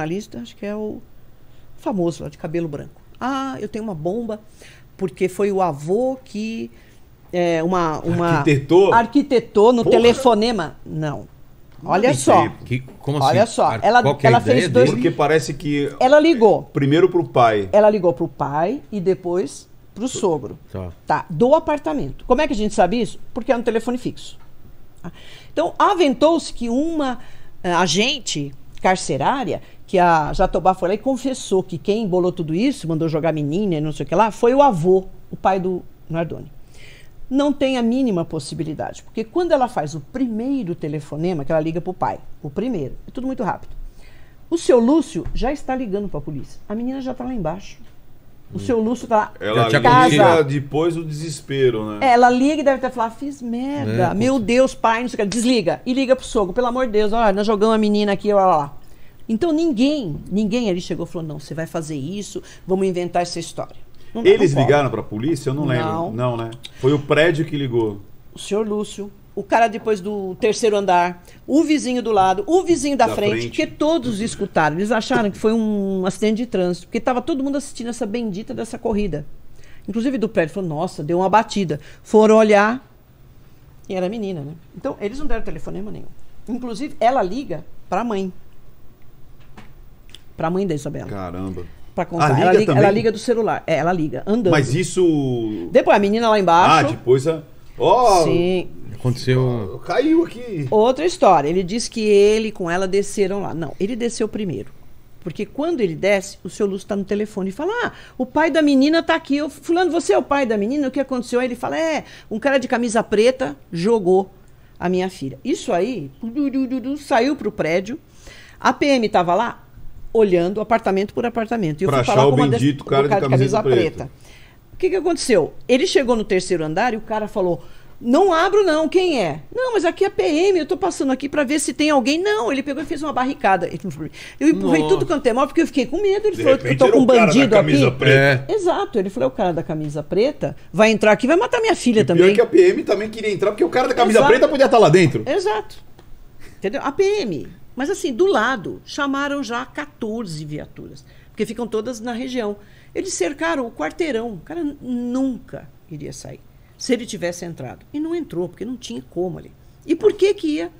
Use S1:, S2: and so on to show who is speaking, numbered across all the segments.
S1: jornalista, acho que é o famoso lá de cabelo branco. Ah, eu tenho uma bomba, porque foi o avô que é, uma, uma arquitetou, arquitetou no Porra. telefonema. Não. Olha só. Que, assim? Olha assim? só. Ela, fez dois. Porque parece que. Ela ligou. Primeiro pro pai. Ela ligou pro pai e depois pro tá. sogro. Tá. tá. Do apartamento. Como é que a gente sabe isso? Porque é um telefone fixo. Ah. Então, aventou-se que uma uh, agente carcerária que a Jatobá foi lá e confessou que quem embolou tudo isso, mandou jogar menina e não sei o que lá, foi o avô, o pai do Nardoni. Não tem a mínima possibilidade, porque quando ela faz o primeiro telefonema, que ela liga para o pai, o primeiro, é tudo muito rápido. O seu Lúcio já está ligando para a polícia. A menina já está lá embaixo. O hum. seu Lúcio tá lá. Ela de casa. depois o desespero, né? Ela liga e deve até falar: ah, fiz merda. É, Meu Deus, pai, não sei o que. Desliga. E liga pro sogro. Pelo amor de Deus, olha, nós jogamos a menina aqui, olha lá. Então ninguém, ninguém ali chegou e falou: não, você vai fazer isso, vamos inventar essa história. Não, Eles não ligaram para a polícia? Eu não lembro. Não. não, né? Foi o prédio que ligou. O senhor Lúcio, o cara depois do terceiro andar, o vizinho do lado, o vizinho da, da frente, frente, que todos escutaram. Eles acharam que foi um acidente de trânsito, porque estava todo mundo assistindo essa bendita dessa corrida. Inclusive do prédio, falou, nossa, deu uma batida. Foram olhar e era menina, né? Então, eles não deram telefonema nenhum. Inclusive, ela liga para a mãe. Para a mãe da Isabela. Caramba. Pra contar. Liga ela, liga, ela, liga, do celular. É, ela liga, andando. Mas isso. Depois a menina lá embaixo. Ah, depois a. Oh, Sim. Aconteceu. Caiu aqui. Outra história. Ele disse que ele com ela desceram lá. Não, ele desceu primeiro. Porque quando ele desce, o seu Lúcio está no telefone e fala: Ah, o pai da menina está aqui. Eu, fulano, você é o pai da menina? O que aconteceu? Aí ele fala: É, um cara de camisa preta jogou a minha filha. Isso aí saiu para o prédio. A PM estava lá, olhando apartamento por apartamento. E eu pra fui achar o bendito cara, cara, de camisa, de camisa preta. preta. O que, que aconteceu? Ele chegou no terceiro andar e o cara falou: Não abro, não, quem é? Não, mas aqui é PM, eu tô passando aqui para ver se tem alguém. Não, ele pegou e fez uma barricada. Eu empurrei Nossa. tudo quanto é mal, porque eu fiquei com medo. Ele de falou: Eu tô com um bandido aqui. É. Exato, ele falou: O cara da camisa preta vai entrar aqui, vai matar minha filha e também. Pior que a PM também queria entrar, porque o cara da camisa Exato. preta podia estar lá dentro. Exato. Entendeu? A PM. Mas assim, do lado, chamaram já 14 viaturas, porque ficam todas na região. Eles cercaram o quarteirão. O cara nunca iria sair, se ele tivesse entrado. E não entrou, porque não tinha como ali. E por que que ia?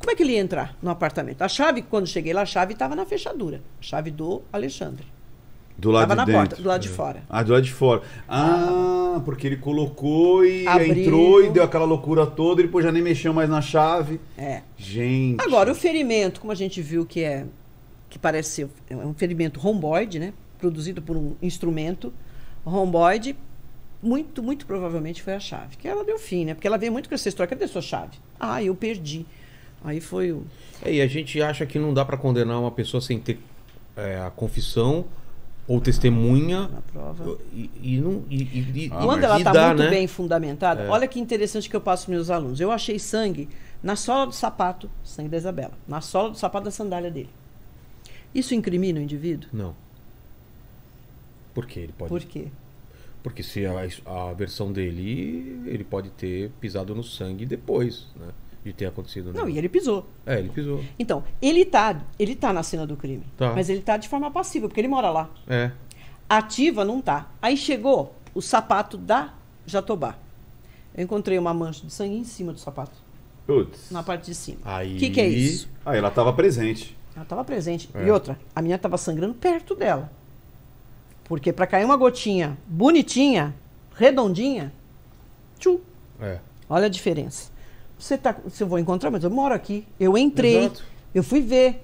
S1: Como é que ele ia entrar no apartamento? A chave, quando cheguei lá, a chave estava na fechadura. A chave do Alexandre.
S2: Do lado Tava de na dentro. porta, do lado de fora.
S1: Ah, do lado de fora. Ah, porque ele colocou e entrou e deu aquela loucura toda e depois já nem mexeu mais na chave. É. Gente. Agora, o ferimento, como a gente viu que é. que parece ser é um ferimento romboide, né? Produzido por um instrumento romboide, muito, muito provavelmente foi a chave. Que ela deu fim, né? Porque ela veio muito com essa história. Cadê a sua chave? Ah, eu perdi. Aí foi o. É, e a gente acha que não dá para condenar uma pessoa sem ter é, a confissão ou testemunha na prova. E, e não, e, e, ah, quando ela está muito né? bem fundamentada, é. olha que interessante que eu passo meus alunos. Eu achei sangue na sola do sapato, sangue da Isabela, na sola do sapato da sandália dele. Isso incrimina o indivíduo? Não. Por quê? Ele pode... Por quê? Porque se a, a versão dele, ele pode ter pisado no sangue depois, né? de ter acontecido. Né? não, e ele pisou. É, ele pisou. Então, ele tá, ele tá na cena do crime. Tá. Mas ele tá de forma passiva, porque ele mora lá. É. Ativa não tá. Aí chegou o sapato da Jatobá. Eu encontrei uma mancha de sangue em cima do sapato. Putz. Na parte de cima. Aí. O que, que é isso? Aí ela tava presente. Ela tava presente. É. E outra, a minha tava sangrando perto dela. Porque para cair uma gotinha bonitinha, redondinha, tchum. É. Olha a diferença. Você tá, se eu vou encontrar, mas eu moro aqui. Eu entrei, Exato. eu fui ver.